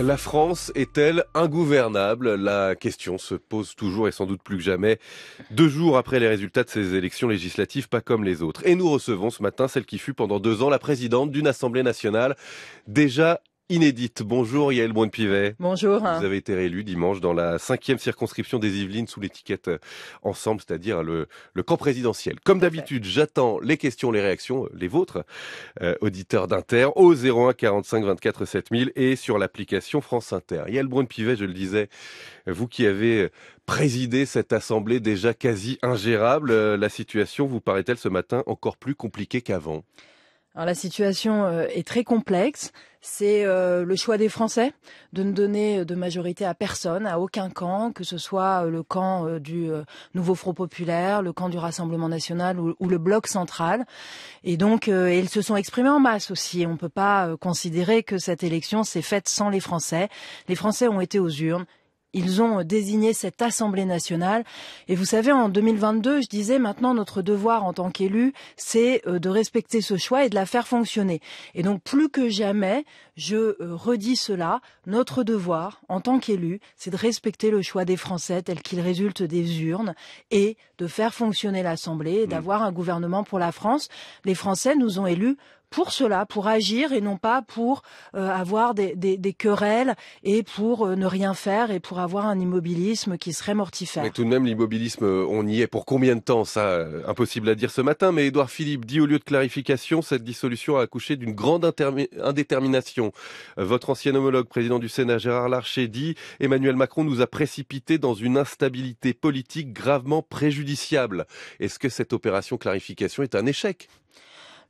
La France est-elle ingouvernable La question se pose toujours et sans doute plus que jamais deux jours après les résultats de ces élections législatives, pas comme les autres. Et nous recevons ce matin celle qui fut pendant deux ans la présidente d'une Assemblée nationale déjà inédite. Bonjour Yael pivet Bonjour. Vous avez été réélu dimanche dans la cinquième circonscription des Yvelines sous l'étiquette euh, Ensemble, c'est-à-dire euh, le, camp présidentiel. Comme d'habitude, j'attends les questions, les réactions, euh, les vôtres, auditeurs d'Inter, au 01 45 24 7000 et sur l'application France Inter. Yael Broun-Pivet, je le disais, vous qui avez présidé cette assemblée déjà quasi ingérable, la situation vous paraît-elle ce matin encore plus compliquée qu'avant la situation euh, est très complexe. C'est euh, le choix des Français de ne donner euh, de majorité à personne, à aucun camp, que ce soit le camp du Nouveau Front Populaire, le camp du Rassemblement National ou, le Bloc Central. Et donc, ils se sont exprimés en masse aussi. On ne peut pas considérer que cette élection s'est faite sans les Français. Les Français ont été aux urnes, ils ont désigné cette Assemblée nationale. Et vous savez, en 2022, je disais maintenant notre devoir en tant qu'élu, c'est euh, de respecter ce choix et de la faire fonctionner. Et donc plus que jamais, je euh, redis cela, notre devoir en tant qu'élu, c'est de respecter le choix des Français tel qu'il résulte des urnes et de faire fonctionner l'Assemblée et mm. d'avoir un gouvernement pour la France. Les Français nous ont élus pour cela, pour agir et non pas pour euh, avoir des, querelles et pour euh, ne rien faire et pour avoir un immobilisme qui serait mortifère. Mais tout de même, l'immobilisme, on y est pour combien de temps Ça, euh, impossible à dire ce matin, mais Édouard Philippe dit au lieu de clarification, cette dissolution a accouché d'une grande indétermination. Votre ancien homologue, président du Sénat, Gérard Larcher, dit Emmanuel Macron nous a précipités dans une instabilité politique gravement préjudiciable. Est-ce que cette opération clarification est un échec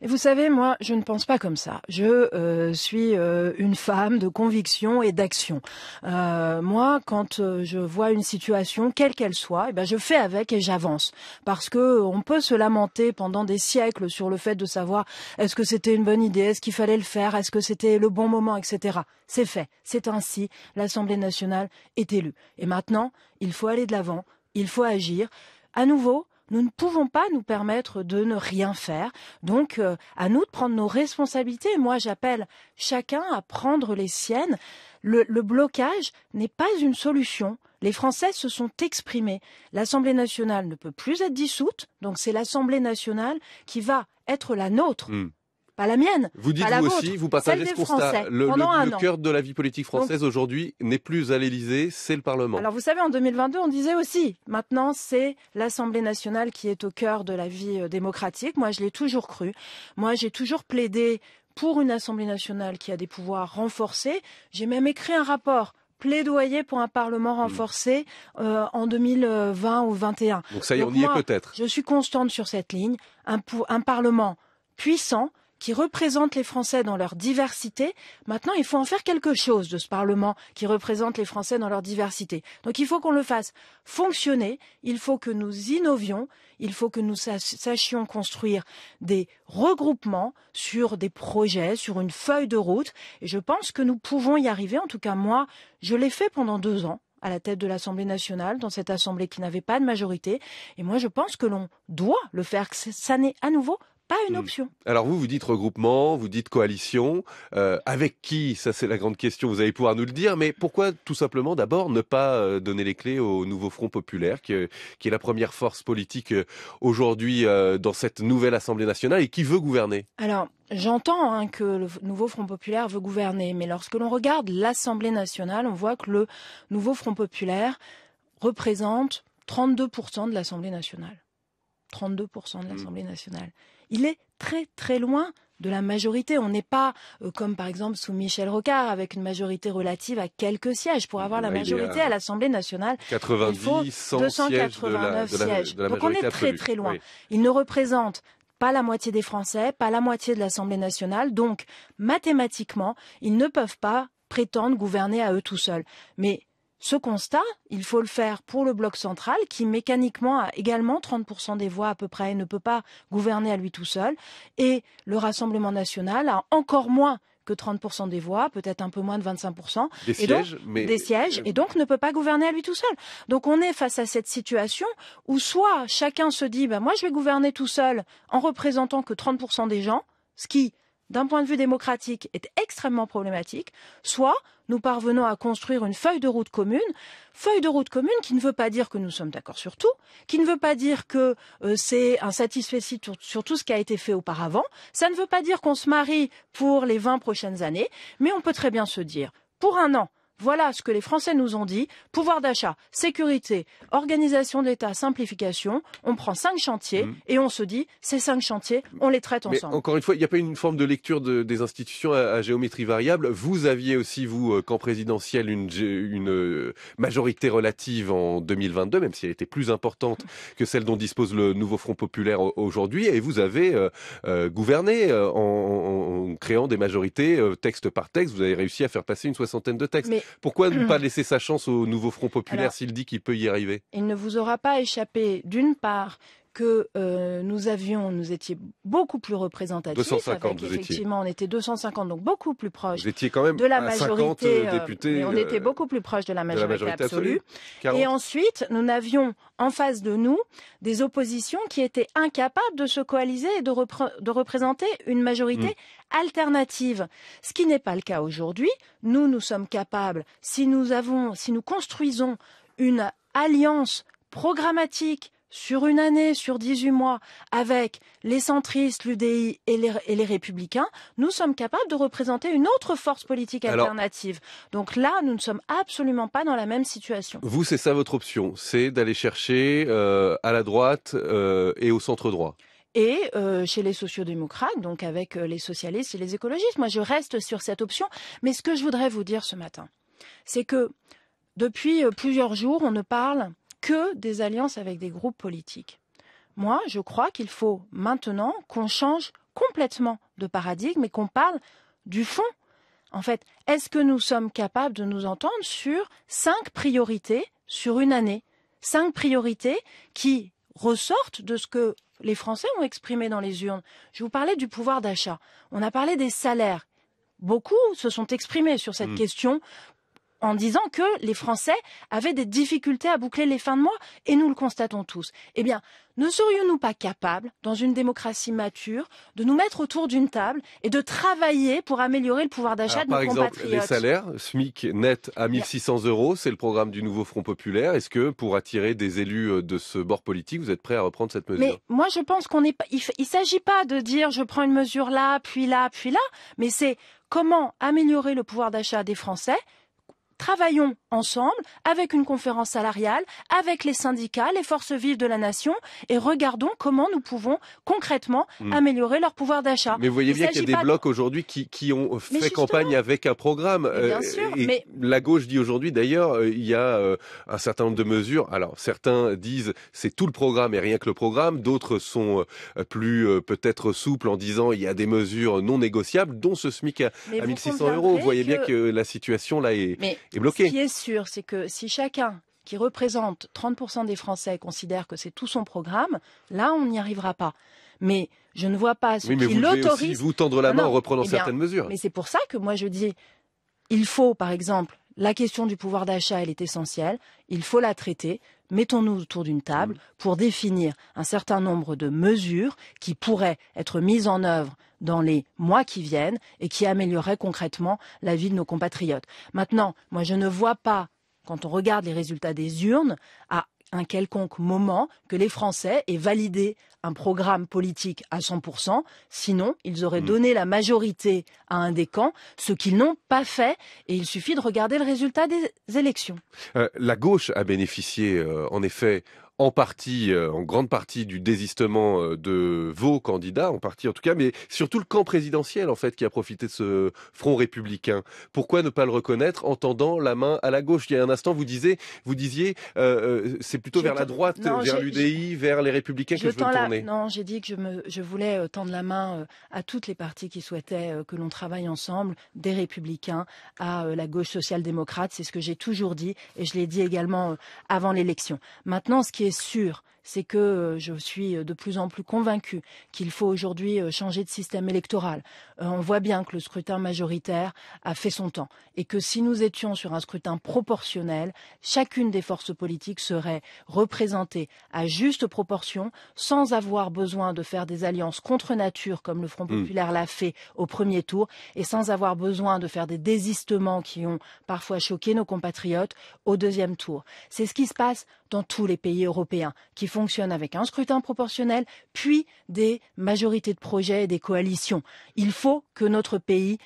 vous savez, moi, je ne pense pas comme ça. Je euh, suis euh, une femme de conviction et d'action. Euh, moi, quand je vois une situation, quelle qu'elle soit, eh ben, je fais avec et j'avance. Parce que on peut se lamenter pendant des siècles sur le fait de savoir est-ce que c'était une bonne idée, est-ce qu'il fallait le faire, est-ce que c'était le bon moment, etc. C'est fait. C'est ainsi. L'Assemblée nationale est élue. Et maintenant, il faut aller de l'avant. Il faut agir. À nouveau, nous ne pouvons pas nous permettre de ne rien faire. Donc, euh, à nous de prendre nos responsabilités. Moi, j'appelle chacun à prendre les siennes. Le, blocage n'est pas une solution. Les Français se sont exprimés. L'Assemblée nationale ne peut plus être dissoute, donc c'est l'Assemblée nationale qui va être la nôtre. Hmm pas la mienne. Vous dites aussi, vous partagez ce constat. Le, cœur de la vie politique française aujourd'hui n'est plus à l'Élysée, c'est le Parlement. Alors vous savez, en 2022, on disait aussi, maintenant c'est l'Assemblée nationale qui est au cœur de la vie euh, démocratique. Moi, je l'ai toujours cru. Moi, j'ai toujours plaidé pour une Assemblée nationale qui a des pouvoirs renforcés. J'ai même écrit un rapport plaidoyer pour un Parlement hmm. renforcé euh, en 2020 ou 2021. Donc ça y est, on y est peut-être. Je suis constante sur cette ligne. un Parlement puissant qui représente les Français dans leur diversité. Maintenant, il faut en faire quelque chose de ce Parlement qui représente les Français dans leur diversité. Donc il faut qu'on le fasse fonctionner, il faut que nous innovions, il faut que nous sachions construire des regroupements sur des projets, sur une feuille de route. Et je pense que nous pouvons y arriver. En tout cas, moi, je l'ai fait pendant deux ans à la tête de l'Assemblée nationale, dans cette Assemblée qui n'avait pas de majorité. Et moi, je pense que l'on doit le faire, que ça n'est à nouveau pas une hmm. option. Alors vous, vous dites regroupement, vous dites coalition. Euh, avec qui Ça, c'est la grande question. Vous allez pouvoir nous le dire. Mais pourquoi, tout simplement, d'abord, ne pas euh, donner les clés au nouveau Front populaire, qui, euh, est la première force politique aujourd'hui euh, dans cette nouvelle Assemblée nationale et qui veut gouverner Alors, J'entends hein, que le nouveau Front populaire veut gouverner, mais lorsque l'on regarde l'Assemblée nationale, on voit que le nouveau Front populaire représente 32% de l'Assemblée nationale. 32% de mm. l'Assemblée nationale. Il est très très loin de la majorité. On n'est pas euh, comme par exemple sous Michel Rocard avec une majorité relative à quelques sièges. Pour avoir la majorité à, l'Assemblée nationale, il faut 289 sièges. Donc on est très très loin. Ils Il ne représente pas la moitié des Français, pas la moitié de l'Assemblée nationale. Donc mathématiquement, ils ne peuvent pas prétendre gouverner à eux tout seuls. Mais ce constat, il faut le faire pour le bloc central qui mécaniquement a également 30% des voix à peu près et ne peut pas gouverner à lui tout seul. Et le Rassemblement national a encore moins que 30% des voix, peut-être un peu moins de 25%. Des sièges, Des euh, sièges, et donc ne peut pas gouverner à lui tout seul. Donc on est face à cette situation où soit chacun se dit, bah, moi je vais gouverner tout seul en représentant que 30% des gens, ce qui d'un point de vue démocratique, est extrêmement problématique, soit nous parvenons à construire une feuille de route commune, feuille de route commune qui ne veut pas dire que nous sommes d'accord sur tout, qui ne veut pas dire que euh, c'est insatisfait sur, sur tout ce qui a été fait auparavant, ça ne veut pas dire qu'on se marie pour les 20 prochaines années, mais on peut très bien se dire, pour un an, voilà ce que les Français nous ont dit. Pouvoir d'achat, sécurité, organisation d'État, simplification. On prend cinq chantiers mmh. et on se dit, ces cinq chantiers, on les traite ensemble. encore une fois, il n'y a pas une forme de lecture des institutions à, géométrie variable. Vous aviez aussi, vous, euh, camp présidentiel, une, euh, majorité relative en 2022, même si elle était plus importante que celle dont dispose le nouveau Front populaire aujourd'hui. Et vous avez euh, gouverné en, créant des majorités texte par texte. Vous avez réussi à faire passer une soixantaine de textes. Pourquoi ne pas laisser sa chance au nouveau Front populaire s'il dit qu'il peut y arriver Il ne vous aura pas échappé, d'une part, que euh, nous avions, nous étions beaucoup plus représentatifs. 250, effectivement, on était 250, donc beaucoup plus proche. Euh, euh, de la majorité. 50 députés, on était beaucoup plus proche de la majorité, absolue. Et ensuite, nous n'avions en face de nous des oppositions qui étaient incapables de se coaliser et de, représenter une majorité hmm. alternative. Ce qui n'est pas le cas aujourd'hui. Nous, nous sommes capables, si nous avons, si nous construisons une alliance programmatique, sur une année, sur 18 mois, avec les centristes, l'UDI et les, républicains, nous sommes capables de représenter une autre force politique alternative. Donc là, nous ne sommes absolument pas dans la même situation. Vous, c'est ça votre option, c'est d'aller chercher euh, à la droite euh, et au centre droit et euh, chez les sociodémocrates, donc avec les socialistes et les écologistes. Moi, je reste sur cette option. Mais ce que je voudrais vous dire ce matin, c'est que depuis plusieurs jours, on ne parle que des alliances avec des groupes politiques. Moi, je crois qu'il faut maintenant qu'on change complètement de paradigme et qu'on parle du fond. En fait, est-ce que nous sommes capables de nous entendre sur cinq priorités sur une année Cinq priorités qui ressortent de ce que les Français ont exprimé dans les urnes. Je vous parlais du pouvoir d'achat. On a parlé des salaires. Beaucoup se sont exprimés sur cette hmm. question en disant que les Français avaient des difficultés à boucler les fins de mois, et nous le constatons tous. Eh bien, ne serions-nous pas capables, dans une démocratie mature, de nous mettre autour d'une table et de travailler pour améliorer le pouvoir d'achat de nos Par exemple, les salaires, SMIC net à 1600 euros, c'est le programme du nouveau Front Populaire. Est-ce que, pour attirer des élus euh, de ce bord politique, vous êtes prêt à reprendre cette mesure Mais moi, je pense qu'on Il ne s'agit pas de dire je prends une mesure là, puis là, puis là, mais c'est comment améliorer le pouvoir d'achat des Français travaillons ensemble avec une conférence salariale, avec les syndicats, les forces vives de la nation et regardons comment nous pouvons concrètement hmm. améliorer leur pouvoir d'achat. Mais vous voyez bien qu'il y a des blocs aujourd'hui qui, ont fait campagne avec un programme. Euh, sûr, mais... La gauche dit aujourd'hui d'ailleurs, euh, il y a euh, un certain nombre de mesures. Alors certains disent c'est tout le programme et rien que le programme. D'autres sont plus peut-être souples en disant il y a des mesures non négociables, dont ce SMIC à, 1600 euros. Vous voyez bien que la situation là est, ce qui est sûr, c'est que si chacun qui représente 30% des Français considère que c'est tout son programme, là, on n'y arrivera pas. Mais je ne vois pas ce qui l'autorise. Vous tendre la ah main en reprenant eh certaines mesures. Mais c'est pour ça que moi je dis, il faut, par exemple, la question du pouvoir d'achat, elle est essentielle. Il faut la traiter. Mettons-nous autour d'une table pour définir un certain nombre de mesures qui pourraient être mises en œuvre dans les mois qui viennent et qui amélioreraient concrètement la vie de nos compatriotes. Maintenant, moi, je ne vois pas quand on regarde les résultats des urnes, à un quelconque moment que les Français aient validé un programme politique à 100%, sinon ils auraient mm. donné la majorité à un des camps, ce qu'ils n'ont pas fait, et il suffit de regarder le résultat des élections. Euh, la gauche a bénéficié, euh, en effet, en partie, euh, en grande partie du désistement euh, de vos candidats, en partie en tout cas, mais surtout le camp présidentiel en fait qui a profité de ce front républicain. Pourquoi ne pas le reconnaître en tendant la main à la gauche Il y a un instant, vous disiez, vous disiez, euh, c'est plutôt vers la droite, vers l'UDI, vers les Républicains que je veux tourner. Non, j'ai dit que je, me... je, voulais tendre la main à toutes les parties qui souhaitaient que l'on travaille ensemble, des Républicains à la gauche social-démocrate. C'est ce que j'ai toujours dit et je l'ai dit également avant l'élection. Maintenant, ce qui est c'est sûr c'est que euh, je suis euh, de plus en plus convaincu qu'il faut aujourd'hui euh, changer de système électoral. On voit bien que le scrutin majoritaire a fait son temps et que si nous étions sur un scrutin proportionnel, chacune des forces politiques serait représentée à juste proportion sans avoir besoin de faire des alliances contre nature comme le Front hmm. populaire l'a fait au premier tour et sans avoir besoin de faire des désistements qui ont parfois choqué nos compatriotes au deuxième tour. C'est ce qui se passe dans tous les pays européens qui fonctionne avec un scrutin proportionnel, puis des majorités de projets et des coalitions. Il faut que notre pays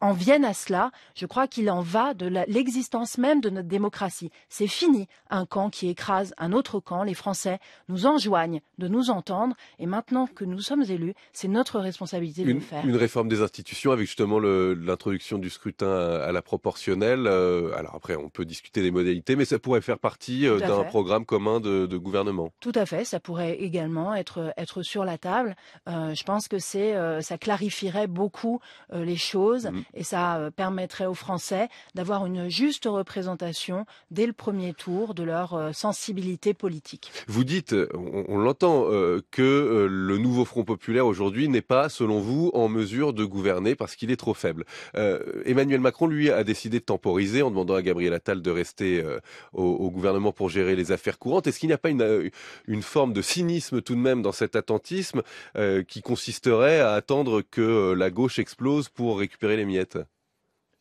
en viennent à cela. Je crois qu'il en va de l'existence même de notre démocratie. C'est fini, un camp qui écrase un autre camp. Les Français nous enjoignent de nous entendre. Et maintenant que nous sommes élus, c'est notre responsabilité de le faire. Une réforme des institutions avec justement l'introduction du scrutin à, la proportionnelle. Euh, alors après, on peut discuter des modalités, mais ça pourrait faire partie euh, d'un programme commun de, gouvernement. Tout à fait, ça pourrait également être, être sur la table. Euh, je pense que ça clarifierait beaucoup les choses Mm. et ça euh, permettrait aux Français d'avoir une juste représentation dès le premier tour de leur euh, sensibilité politique. Vous dites, on, l'entend, euh, que le nouveau Front populaire aujourd'hui n'est pas, selon vous, en mesure de gouverner parce qu'il est trop faible. Emmanuel Macron, lui, a décidé de temporiser en demandant à Gabriel Attal de rester au, gouvernement pour gérer les affaires courantes. Est-ce qu'il n'y a pas une, une forme de cynisme tout de même dans cet attentisme qui consisterait à attendre que la gauche explose pour récupérer les miettes.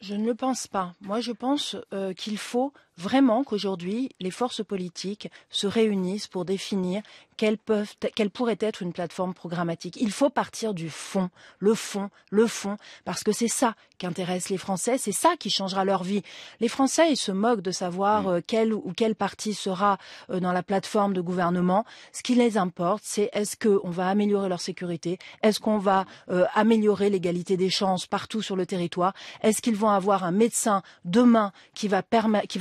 Je ne le pense pas. Moi, je pense euh, qu'il faut vraiment qu'aujourd'hui, les forces politiques se réunissent pour définir quelle, pourrait être une plateforme programmatique. Il faut partir du fond, le fond, le fond, parce que c'est ça qui intéresse les Français, c'est ça qui changera leur vie. Les Français, ils se moquent de savoir mm. euh, quel ou quel parti sera euh, dans la plateforme de gouvernement. Ce qui les importe, c'est est-ce qu'on va améliorer leur sécurité, est-ce qu'on va améliorer l'égalité des chances partout sur le territoire, est-ce qu'ils avoir un médecin demain qui va,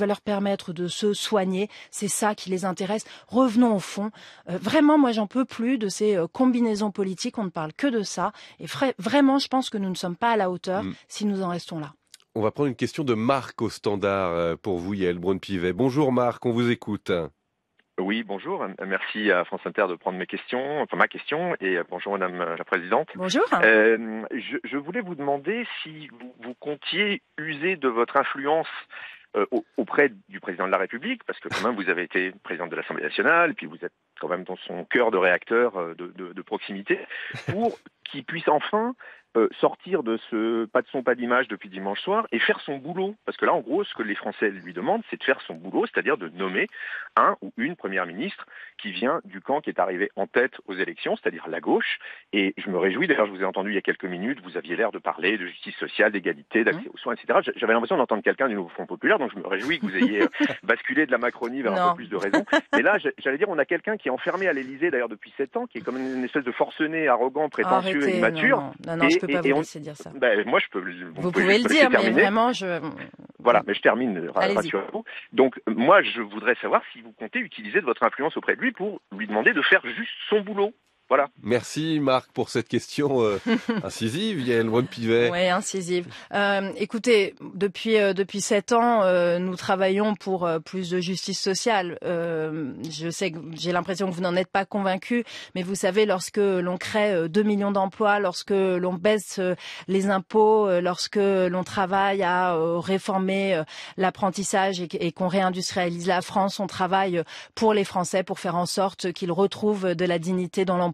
leur permettre de se soigner. C'est ça qui les intéresse. Revenons au fond. Euh, vraiment, moi, j'en peux plus de ces euh, combinaisons politiques. On ne parle que de ça. Et vraiment, je pense que nous ne sommes pas à la hauteur mm. si nous en restons là. On va prendre une question de Marc au standard euh, pour vous, Yael Braun-Pivet. Bonjour Marc, on vous écoute. Oui, bonjour. Merci à France Inter de prendre mes questions, enfin ma question, et bonjour Madame la Présidente. Bonjour. Euh, je, je, voulais vous demander si vous, comptiez user de votre influence euh, auprès du président de la République, parce que quand même vous avez été président de l'Assemblée nationale, puis vous êtes quand même dans son cœur de réacteur euh, de, de, de proximité, pour qu'il puisse enfin euh, sortir de ce pas de son, pas d'image depuis dimanche soir et faire son boulot. Parce que là, en gros, ce que les Français lui demandent, c'est de faire son boulot, c'est-à-dire de nommer un ou une première ministre qui vient du camp qui est arrivé en tête aux élections, c'est-à-dire la gauche. Et je me réjouis, d'ailleurs, je vous ai entendu il y a quelques minutes, vous aviez l'air de parler de justice sociale, d'égalité, d'accès mmh. aux soins, etc. J'avais l'impression d'entendre quelqu'un du Nouveau Front Populaire, donc je me réjouis que vous ayez euh, basculé de la Macronie vers un peu plus de raison. Mais là, j'allais dire, on a quelqu'un qui est enfermé à l'elysée d'ailleurs, depuis sept ans, qui est comme une espèce de forcené, arrogant, prétentieux, et immature peux pas vous dire ça. Bah, moi, je peux. Vous, pouvez, le dire, mais vraiment, je. Voilà, mais je termine. Rassurez-vous. Donc, moi, je voudrais savoir si vous comptez utiliser de votre influence auprès de lui pour lui demander de faire juste son boulot voilà. Merci Marc pour cette question euh, incisive, Yael Pivet. Oui, incisive. Euh, écoutez, depuis euh, depuis sept ans, euh, nous travaillons pour euh, plus de justice sociale. je sais que j'ai l'impression que vous n'en êtes pas convaincu, mais vous savez, lorsque l'on crée 2 millions d'emplois, lorsque l'on baisse les impôts, lorsque l'on travaille à réformer l'apprentissage et, et qu'on réindustrialise la France, on travaille pour les Français pour faire en sorte qu'ils retrouvent de la dignité dans l'emploi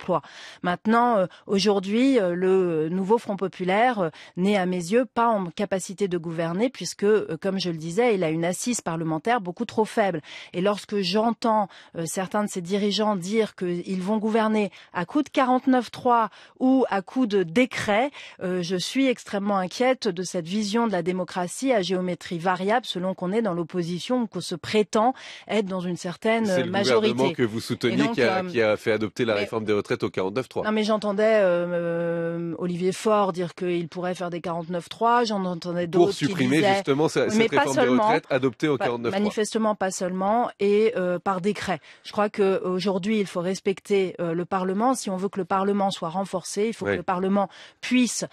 Maintenant, euh, aujourd'hui, euh, le nouveau Front populaire euh, n'est à mes yeux pas en capacité de gouverner puisque, comme je le disais, il a une assise parlementaire beaucoup trop faible. Et lorsque j'entends certains de ses dirigeants dire qu'ils vont gouverner à coup de 49-3 ou à coup de décret, je suis extrêmement inquiète de cette vision de la démocratie à géométrie variable selon qu'on est dans l'opposition ou qu'on se prétend être dans une certaine majorité. C'est le gouvernement que vous souteniez qui, a, qui a fait adopter la réforme des retraites au 49.3. Non, mais j'entendais euh, euh, Olivier Faure dire qu'il pourrait faire des 49.3. J'en entendais d'autres. Pour supprimer justement cette réforme des retraites adoptée au 49.3. Manifestement pas seulement et euh, par décret. Je crois qu'aujourd'hui, il faut respecter le Parlement. Si on veut que le Parlement soit renforcé, il faut que le Parlement puisse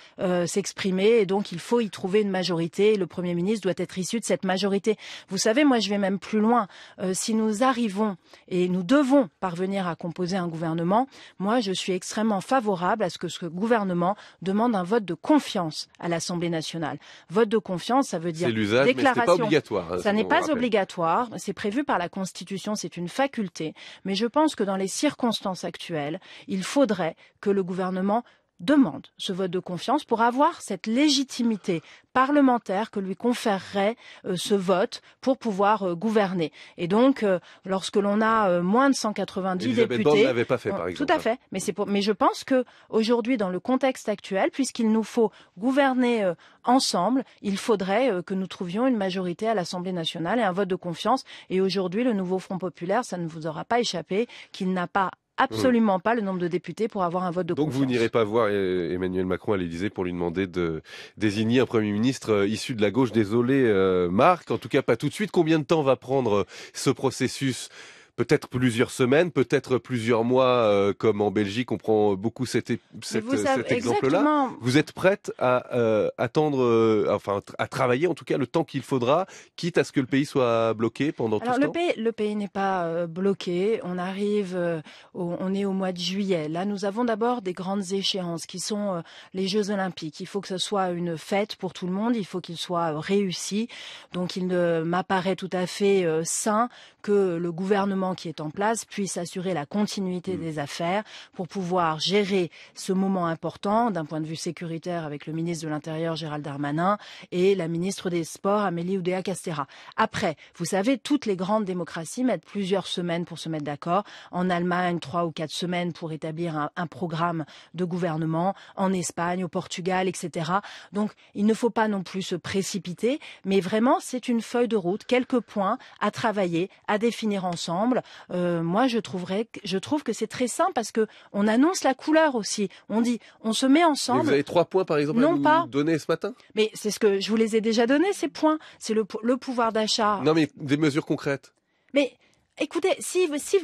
s'exprimer et donc il faut y trouver une majorité. Le Premier ministre doit être issu de cette majorité. Vous savez, moi je vais même plus loin. si nous arrivons et nous devons parvenir à composer un gouvernement, moi, je suis extrêmement favorable à ce que ce gouvernement demande un vote de confiance à l'Assemblée nationale. Vote de confiance, ça veut dire déclaration. Mais pas obligatoire, ça n'est pas hein, obligatoire. C'est prévu par la Constitution. C'est une faculté. Mais je pense que dans les circonstances actuelles, il faudrait que le gouvernement demande ce vote de confiance pour avoir cette légitimité parlementaire que lui conférerait euh, ce vote pour pouvoir euh, gouverner. Et donc, euh, lorsque l'on a moins de 190 Elisabeth députés, n'avait pas fait, par exemple. Tout à fait. Mais mais je pense que aujourd'hui, dans le contexte actuel, puisqu'il nous faut gouverner ensemble, il faudrait que nous trouvions une majorité à l'Assemblée nationale et un vote de confiance. Et aujourd'hui, le nouveau Front populaire, ça ne vous aura pas échappé, qu'il n'a pas Mmh. absolument pas le nombre de députés pour avoir un vote de Donc vous n'irez pas voir e-, Emmanuel Macron à l'Élysée pour lui demander de désigner un Premier ministre euh, issu de la gauche. Désolé euh, Marc, en tout cas pas tout de suite. Combien de temps va prendre euh, ce processus peut-être plusieurs semaines, peut-être plusieurs mois, euh, comme en Belgique, on prend beaucoup cet, exemple-là. Vous êtes prête à euh, attendre, euh, enfin, à travailler en tout cas le temps qu'il faudra, quitte à ce que le pays soit bloqué pendant tout ce le temps pays, Le pays n'est pas bloqué. On arrive, on est au mois de juillet. Là, nous avons d'abord des grandes échéances qui sont les Jeux Olympiques. Il faut que ce soit une fête pour tout le monde. Il faut qu'il soit réussi. Donc, il ne m'apparaît tout à fait sain que le gouvernement qui est en place puisse assurer la continuité mm. des affaires pour pouvoir gérer ce moment important d'un point de vue sécuritaire avec le ministre de l'Intérieur Gérald Darmanin et la ministre des Sports Amélie Oudéa-Castéra. Après, vous savez, toutes les grandes démocraties mettent plusieurs semaines pour se mettre d'accord. En Allemagne, trois ou quatre semaines pour établir un programme de gouvernement. En Espagne, au Portugal, etc. Donc, il ne faut pas non plus se précipiter, mais vraiment, c'est une feuille de route, quelques points à travailler, à définir ensemble euh, moi je trouverais, je trouve que c'est très simple parce que on annonce la couleur aussi. On dit, on se met ensemble. vous avez trois points par exemple à nous donner ce matin. Mais c'est ce que je vous les ai déjà donnés ces points. C'est le, le pouvoir d'achat. Non mais des mesures concrètes. Mais écoutez, si, si,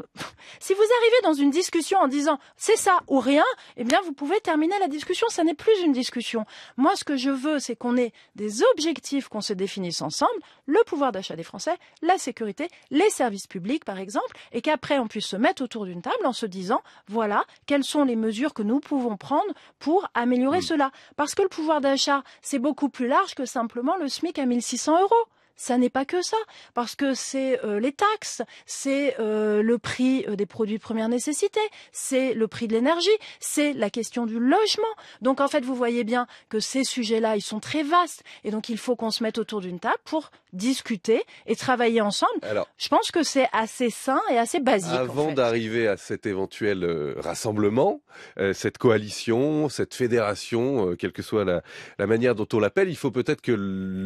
si vous arrivez dans une discussion en disant c'est ça ou rien, eh bien, vous pouvez terminer la discussion. Ça n'est plus une discussion. Moi, ce que je veux, c'est qu'on ait des objectifs qu'on se définisse ensemble, le pouvoir d'achat des Français, la sécurité, les services publics, par exemple, et qu'après, on puisse se mettre autour d'une table en se disant, voilà, quelles sont les mesures que nous pouvons prendre pour améliorer mm. cela. Parce que le pouvoir d'achat, c'est beaucoup plus large que simplement le SMIC à 1600 euros ça n'est pas que ça, parce que c'est euh, les taxes, c'est euh, le prix euh, des produits de première nécessité, c'est le prix de l'énergie, c'est la question du logement. Donc en fait, vous voyez bien que ces sujets-là, ils sont très vastes, et donc il faut qu'on se mette autour d'une table pour discuter et travailler ensemble. Alors, Je pense que c'est assez sain et assez basique. Avant d'arriver à cet éventuel rassemblement, cette coalition, cette fédération, quelle que soit la manière dont on l'appelle, il faut peut-être que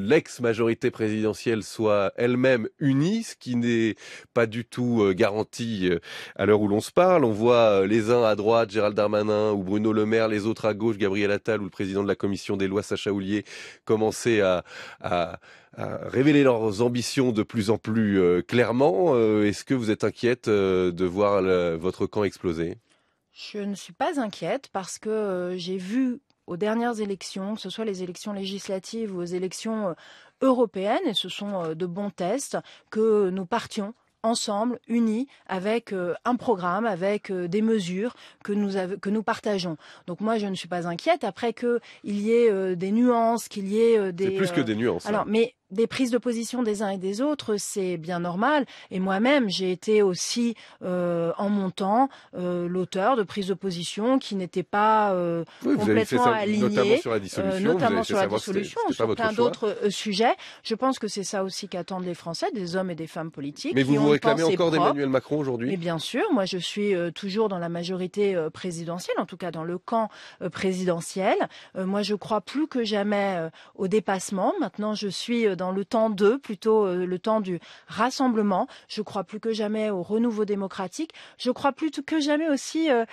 l'ex-majorité présidentielle soient soit elle-même unie, ce qui n'est pas du tout euh, garanti euh, à l'heure où l'on se parle. On voit euh, les uns à droite, Gérald Darmanin ou Bruno Le Maire, les autres à gauche, Gabriel Attal ou le président de la commission des lois, Sacha Houlier, commencer à, révéler leurs ambitions de plus en plus clairement. Est-ce que vous êtes inquiète de voir votre camp exploser je ne suis pas inquiète parce que j'ai vu aux dernières élections, que ce soit les élections législatives ou aux élections européenne et ce sont euh, de bons tests que nous partions ensemble, unis, avec euh, un programme, avec euh, des mesures que nous, que nous partageons. Donc moi, je ne suis pas inquiète. Après qu'il y ait des nuances, qu'il y ait des... plus que des nuances. Hein. mais des prises de position des uns et des autres, c'est bien normal. Et moi-même, j'ai été aussi, euh, en mon temps, euh, l'auteur de prises de position qui n'étaient pas euh, complètement alignées, notamment sur la dissolution, euh, notamment sur, la dissolution sur plein d'autres euh, sujets. Je pense que c'est ça aussi qu'attendent les Français, des hommes et des femmes politiques. Mais vous vous réclamez encore d'Emmanuel Macron aujourd'hui Mais bien sûr, moi je suis toujours dans la majorité présidentielle, en tout cas dans le camp présidentiel. moi, je crois plus que jamais au dépassement. Maintenant, je suis dans le temps de, plutôt euh, le temps du rassemblement. Je crois plus que jamais au renouveau démocratique. Je crois plus que jamais aussi euh,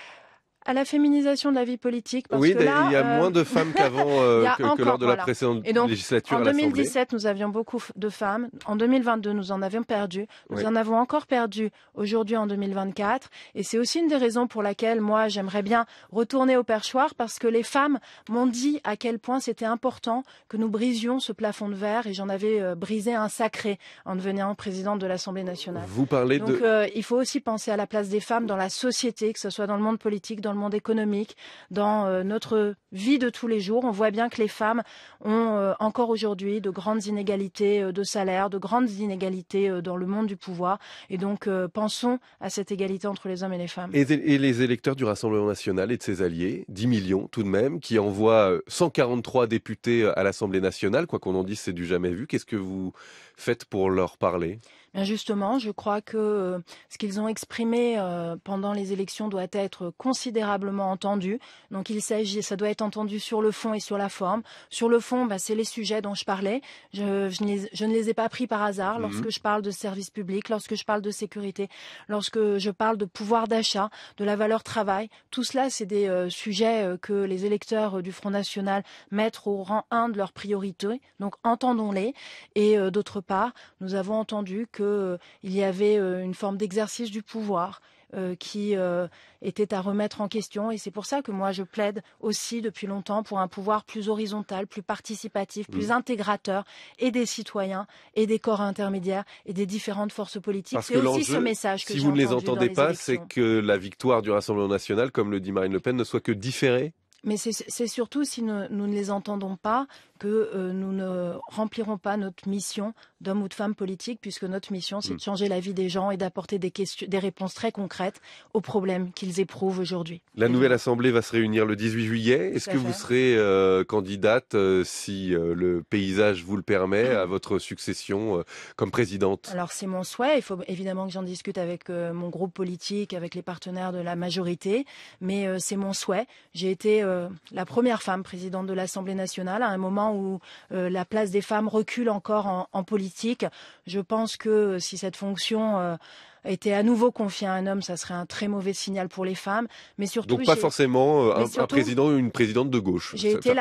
à la féminisation de la vie politique. Parce oui, que là, il y a euh, moins de femmes qu'avant, euh, que, lors de la précédente Et donc, législature. En 2017, nous avions beaucoup de femmes. En 2022, nous en avions perdu. Nous en avons encore perdu aujourd'hui en 2024. Et c'est aussi une des raisons pour laquelle moi, j'aimerais bien retourner au perchoir parce que les femmes m'ont dit à quel point c'était important que nous brisions ce plafond de verre. Et j'en avais euh, brisé un sacré en devenant présidente de l'Assemblée nationale. Vous parlez donc, il faut aussi penser à la place des femmes dans la société, que ce soit dans le monde politique, dans le monde économique, dans euh, notre vie de tous les jours. On voit bien que les femmes ont euh, encore aujourd'hui de grandes inégalités euh, de salaire, de grandes inégalités dans le monde du pouvoir. Et donc, pensons à cette égalité entre les hommes et les femmes. Et, et les électeurs du Rassemblement national et de ses alliés, 10 millions tout de même, qui envoient 143 députés à l'Assemblée nationale, quoi qu'on en dise, c'est du jamais vu. Qu'est-ce que vous faites pour leur parler ben, justement, je crois que euh, ce qu'ils ont exprimé euh, pendant les élections doit être considérablement entendu. Donc il s'agit, ça doit être entendu sur le fond et sur la forme. Sur le fond, ben, c'est les sujets dont je parlais. Je, je, ne les ai pas pris par hasard. Mhm. Lorsque je parle de services publics, lorsque je parle de sécurité, lorsque je parle de pouvoir d'achat, de la valeur travail, tout cela, c'est des euh, sujets que les électeurs du Front National mettent au rang 1 de leurs priorités. Donc entendons-les. Et d'autre part, nous avons entendu que euh, il y avait euh, une forme d'exercice du pouvoir euh, qui était à remettre en question. Et c'est pour ça que moi, je plaide aussi depuis longtemps pour un pouvoir plus horizontal, plus participatif, plus mm. intégrateur et des citoyens et des corps intermédiaires et des différentes forces politiques. C'est aussi ce message que Si vous ne les entendez pas, c'est que la victoire du Rassemblement national, comme le dit Marine Le Pen, ne soit que différée mais c'est surtout si nous, ne les entendons pas que euh, nous ne remplirons pas notre mission d'homme ou de femme politique, puisque notre mission, c'est de mm. changer la vie des gens et d'apporter des, des réponses très concrètes aux problèmes qu'ils éprouvent aujourd'hui. La nouvelle Assemblée va se réunir le 18 juillet. Est-ce que vous serez euh, candidate, euh, si le paysage vous le permet, à mm. votre succession comme présidente Alors c'est mon souhait. Il faut évidemment que j'en discute avec mon groupe politique, avec les partenaires de la majorité, mais c'est mon souhait. J'ai été euh, la première femme présidente de l'Assemblée nationale, à un moment où euh, la place des femmes recule encore en politique. Je pense que si cette fonction euh, était à nouveau confié à un homme, ça serait un très mauvais signal pour les femmes. Mais surtout, donc pas forcément euh, un, président ou une présidente de gauche. J'ai été,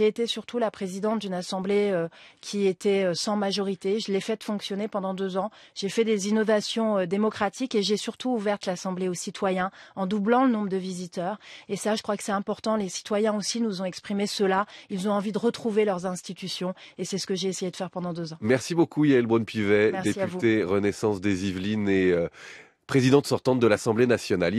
été, surtout la présidente d'une assemblée euh, qui était euh, sans majorité. Je l'ai faite fonctionner pendant deux ans. J'ai fait des innovations démocratiques et j'ai surtout ouvert l'assemblée aux citoyens en doublant le nombre de visiteurs. Et ça, je crois que c'est important. Les citoyens aussi nous ont exprimé cela. Ils ont envie de retrouver leurs institutions et c'est ce que j'ai essayé de faire pendant deux ans. Merci beaucoup Yael Bonne-Pivet, députée Renaissance des Yvelines et euh, présidente sortante de l'Assemblée nationale.